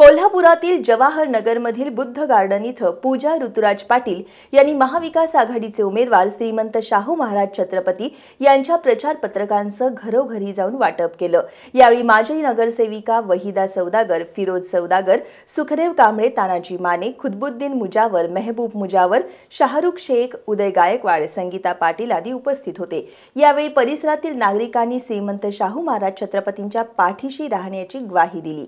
कोल्हापुरातील जवाहर नगरमधील बुद्ध गार्डन इथं पूजा ऋतुराज पाटील यांनी महाविकास आघाडीचे उमेदवार श्रीमंत शाहू महाराज छत्रपती यांच्या प्रचार पत्रकांचं घरोघरी जाऊन वाटप केलं यावेळी माजी नगरसेविका वहिदा सौदागर फिरोज सौदागर सुखदेव कांबळे तानाजी माने खुदबुद्दीन मुजावर मेहबूब मुजावर शाहरुख शेख उदय गायकवाड संगीता पाटील आदी उपस्थित होते यावेळी परिसरातील नागरिकांनी श्रीमंत शाहू महाराज छत्रपतींच्या पाठीशी राहण्याची ग्वाही दिली